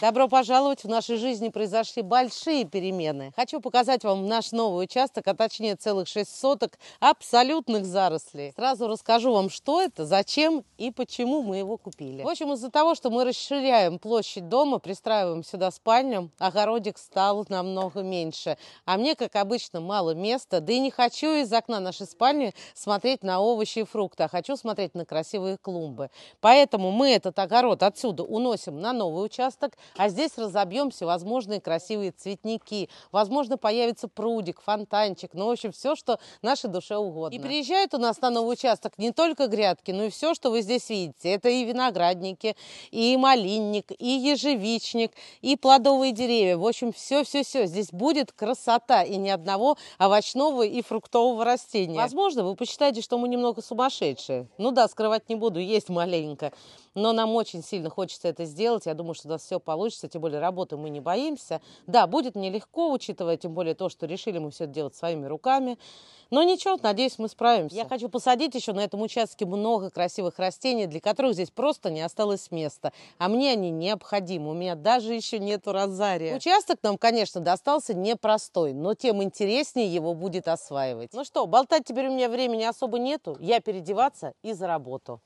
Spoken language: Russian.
Добро пожаловать! В нашей жизни произошли большие перемены. Хочу показать вам наш новый участок, а точнее целых шесть соток абсолютных зарослей. Сразу расскажу вам, что это, зачем и почему мы его купили. В общем, из-за того, что мы расширяем площадь дома, пристраиваем сюда спальню, огородик стал намного меньше. А мне, как обычно, мало места, да и не хочу из окна нашей спальни смотреть на овощи и фрукты, а хочу смотреть на красивые клумбы. Поэтому мы этот огород отсюда уносим на новый участок – а здесь разобьем всевозможные красивые цветники. Возможно, появится прудик, фонтанчик. Ну, в общем, все, что нашей душе угодно. И приезжают у нас на новый участок не только грядки, но и все, что вы здесь видите. Это и виноградники, и малинник, и ежевичник, и плодовые деревья. В общем, все-все-все. Здесь будет красота и ни одного овощного и фруктового растения. Возможно, вы посчитаете, что мы немного сумасшедшие. Ну да, скрывать не буду, есть маленько. Но нам очень сильно хочется это сделать. Я думаю, что у нас все получится получится, тем более работы мы не боимся. Да, будет нелегко, учитывая тем более то, что решили мы все это делать своими руками. Но ничего, надеюсь, мы справимся. Я хочу посадить еще на этом участке много красивых растений, для которых здесь просто не осталось места. А мне они необходимы. У меня даже еще нету розария. Участок нам, конечно, достался непростой, но тем интереснее его будет осваивать. Ну что, болтать теперь у меня времени особо нету. Я переодеваться и за работу.